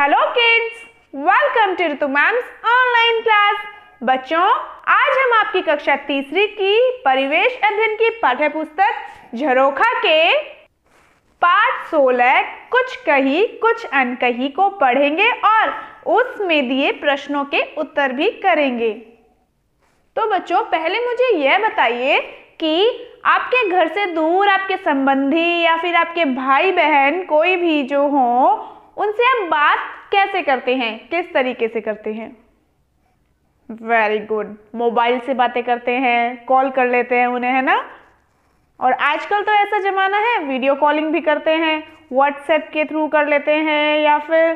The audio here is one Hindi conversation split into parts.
hello kids welcome to Ritu ma'am's online class बच्चों आज हम आपकी कक्षा तीसरी की परिवेश अध्ययन की पाठ्य पुस्तक झरोखा के पाठ सोलह कुछ कही कुछ अनकही को पढ़ेंगे और उसमें दिए प्रश्नों के उत्तर भी करेंगे तो बच्चों पहले मुझे यह बताइए कि आपके घर से दूर आपके संबंधी या फिर आपके भाई बहन कोई भी जो हो उनसे हम बात कैसे करते हैं किस तरीके से करते हैं वेरी गुड मोबाइल से बातें करते हैं कॉल कर लेते हैं उन्हें है ना और आजकल तो ऐसा ज़माना है वीडियो कॉलिंग भी करते हैं व्हाट्सएप के थ्रू कर लेते हैं या फिर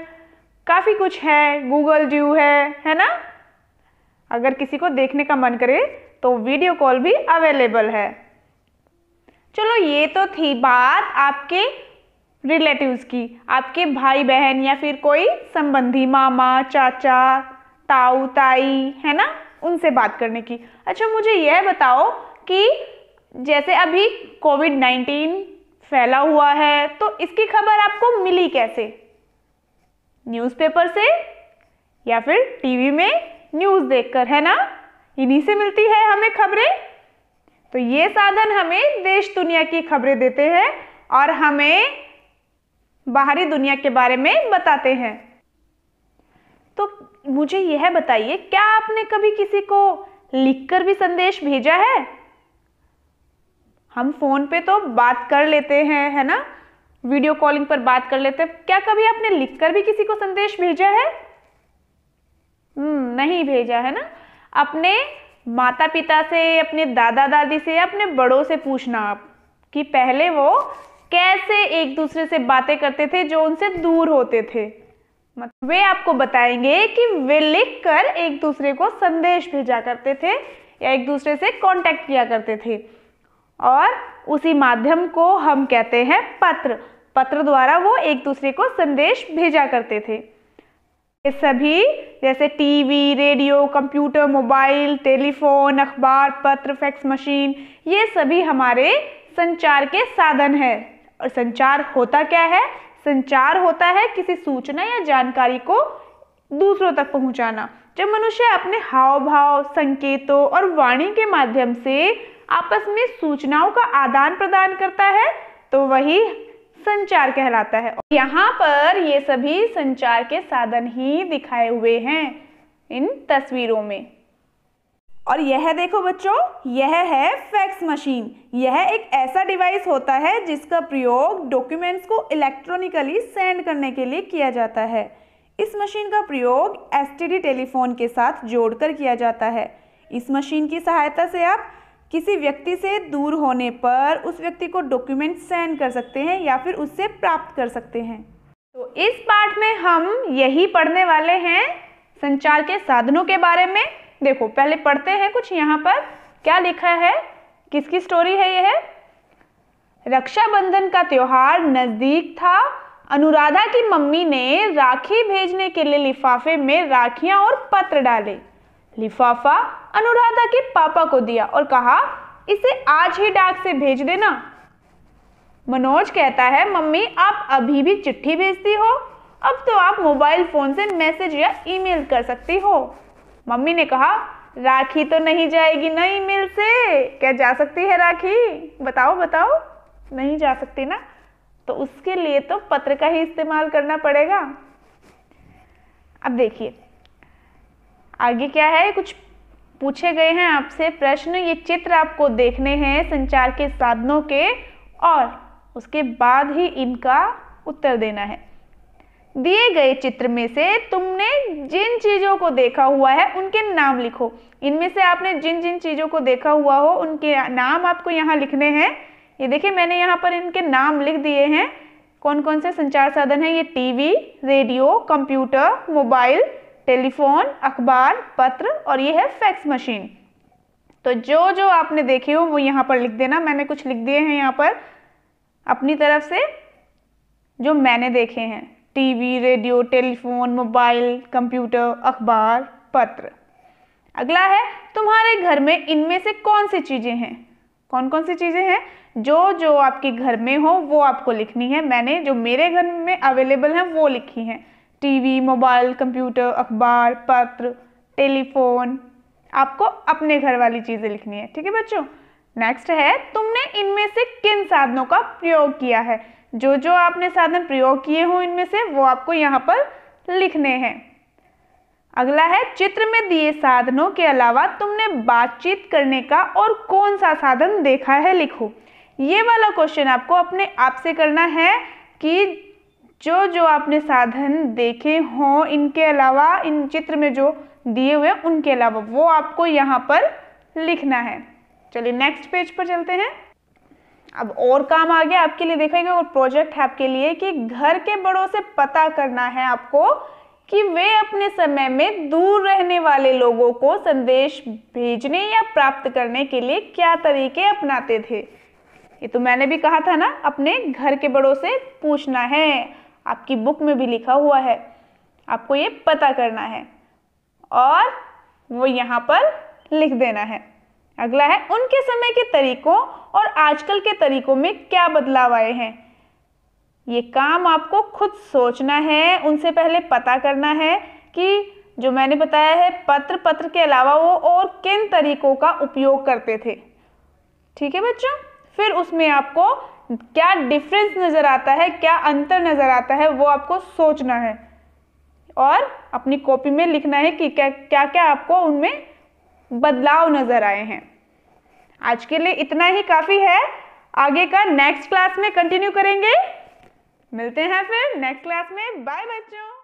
काफ़ी कुछ है गूगल ड्यू है है ना अगर किसी को देखने का मन करे तो वीडियो कॉल भी अवेलेबल है चलो ये तो थी बात आपके रिलेटिव्स की आपके भाई बहन या फिर कोई संबंधी मामा चाचा ताऊ ताई है ना उनसे बात करने की अच्छा मुझे यह बताओ कि जैसे अभी कोविड नाइन्टीन फैला हुआ है तो इसकी खबर आपको मिली कैसे न्यूज़पेपर से या फिर टीवी में न्यूज़ देखकर है ना इन्हीं से मिलती है हमें खबरें तो ये साधन हमें देश दुनिया की खबरें देते हैं और हमें बाहरी दुनिया के बारे में बताते हैं तो मुझे यह बताइए क्या आपने कभी किसी को लिखकर भी संदेश भेजा है हम फोन पे तो बात कर लेते हैं है ना वीडियो कॉलिंग पर बात कर लेते हैं क्या कभी आपने लिखकर भी किसी को संदेश भेजा है हम्म, नहीं भेजा है ना अपने माता पिता से अपने दादा दादी से अपने बड़ों से पूछना आप कि पहले वो कैसे एक दूसरे से बातें करते थे जो उनसे दूर होते थे मतलब वे आपको बताएंगे कि वे लिख कर एक दूसरे को संदेश भेजा करते थे या एक दूसरे से कांटेक्ट किया करते थे और उसी माध्यम को हम कहते हैं पत्र पत्र द्वारा वो एक दूसरे को संदेश भेजा करते थे ये सभी जैसे TV radio computer mobile telephone अखबार पत्र फैक्स मशीन ये सभी हमारे संचार के साधन हैं और संचार होता क्या है संचार होता है किसी सूचना या जानकारी को दूसरों तक पहुंचाना जब मनुष्य अपने हाव भाव संकेतों और वाणी के माध्यम से आपस में सूचनाओं का आदान प्रदान करता है तो वही संचार कहलाता है यहाँ पर ये सभी संचार के साधन ही दिखाए हुए हैं इन तस्वीरों में और यह देखो बच्चों यह है फैक्स मशीन यह एक ऐसा डिवाइस होता है जिसका प्रयोग डॉक्यूमेंट्स को इलेक्ट्रॉनिकली सेंड करने के लिए किया जाता है इस मशीन का प्रयोग एस टेलीफोन के साथ जोड़कर किया जाता है इस मशीन की सहायता से आप किसी व्यक्ति से दूर होने पर उस व्यक्ति को डॉक्यूमेंट सेंड कर सकते हैं या फिर उससे प्राप्त कर सकते हैं तो इस पार्ट में हम यही पढ़ने वाले हैं संचार के साधनों के बारे में देखो पहले पढ़ते हैं कुछ यहाँ पर क्या लिखा है किसकी स्टोरी है यह रक्षाबंधन का त्योहार नज़दीक था अनुराधा की मम्मी ने राखी भेजने के लिए लिफाफे में राखियां और पत्र डाले लिफाफा अनुराधा के पापा को दिया और कहा इसे आज ही डाक से भेज देना मनोज कहता है मम्मी आप अभी भी चिट्ठी भेजती हो अब तो आप मोबाइल फ़ोन से मैसेज या ईमेल कर सकती हो मम्मी ने कहा राखी तो नहीं जाएगी नहीं मिल से क्या जा सकती है राखी बताओ बताओ नहीं जा सकती ना तो उसके लिए तो पत्र का ही इस्तेमाल करना पड़ेगा अब देखिए आगे क्या है कुछ पूछे गए हैं आपसे प्रश्न ये चित्र आपको देखने हैं संचार के साधनों के और उसके बाद ही इनका उत्तर देना है दिए गए चित्र में से तुमने जिन चीज़ों को देखा हुआ है उनके नाम लिखो इनमें से आपने जिन जिन चीज़ों को देखा हुआ हो उनके नाम आपको यहाँ लिखने हैं ये देखिए मैंने यहाँ पर इनके नाम लिख दिए हैं कौन कौन से संचार साधन हैं ये TV radio computer mobile telephone अखबार पत्र और ये है फैक्स मशीन तो जो जो आपने देखे हो वो यहाँ पर लिख देना मैंने कुछ लिख दिए हैं यहाँ पर अपनी तरफ से जो मैंने देखे हैं TV radio telephone mobile computer अखबार पत्र अगला है तुम्हारे घर में इनमें से कौन सी चीज़ें हैं कौन कौन सी चीज़ें हैं जो जो आपके घर में हो वो आपको लिखनी है मैंने जो मेरे घर में अवेलेबल है वो लिखी है टीवी मोबाइल कंप्यूटर अखबार पत्र टेलीफोन आपको अपने घर वाली चीज़ें लिखनी है ठीक है बच्चों नेक्स्ट है तुमने इनमें से किन साधनों का प्रयोग किया है जो जो आपने साधन प्रयोग किए हों इनमें से वो आपको यहाँ पर लिखने हैं अगला है चित्र में दिए साधनों के अलावा तुमने बातचीत करने का और कौन सा साधन देखा है लिखो ये वाला क्वेश्चन आपको अपने आप से करना है कि जो जो आपने साधन देखे हों इनके अलावा इन चित्र में जो दिए हुए उनके अलावा वो आपको यहाँ पर लिखना है चलिए नेक्स्ट पेज पर चलते हैं अब और काम आ गया आपके लिए देखेंगे और प्रोजेक्ट है आपके लिए कि घर के बड़ों से पता करना है आपको कि वे अपने समय में दूर रहने वाले लोगों को संदेश भेजने या प्राप्त करने के लिए क्या तरीके अपनाते थे ये तो मैंने भी कहा था ना अपने घर के बड़ों से पूछना है आपकी बुक में भी लिखा हुआ है आपको ये पता करना है और वो यहाँ पर लिख देना है अगला है उनके समय के तरीकों और आजकल के तरीकों में क्या बदलाव आए हैं ये काम आपको खुद सोचना है उनसे पहले पता करना है कि जो मैंने बताया है पत्र पत्र के अलावा वो और किन तरीकों का उपयोग करते थे ठीक है बच्चों फिर उसमें आपको क्या डिफरेंस नज़र आता है क्या अंतर नज़र आता है वो आपको सोचना है और अपनी कॉपी में लिखना है कि क्या क्या क्या आपको उनमें बदलाव नज़र आए हैं आज के लिए इतना ही काफ़ी है आगे का नेक्स्ट क्लास में कंटिन्यू करेंगे मिलते हैं फिर नेक्स्ट क्लास में बाय बच्चों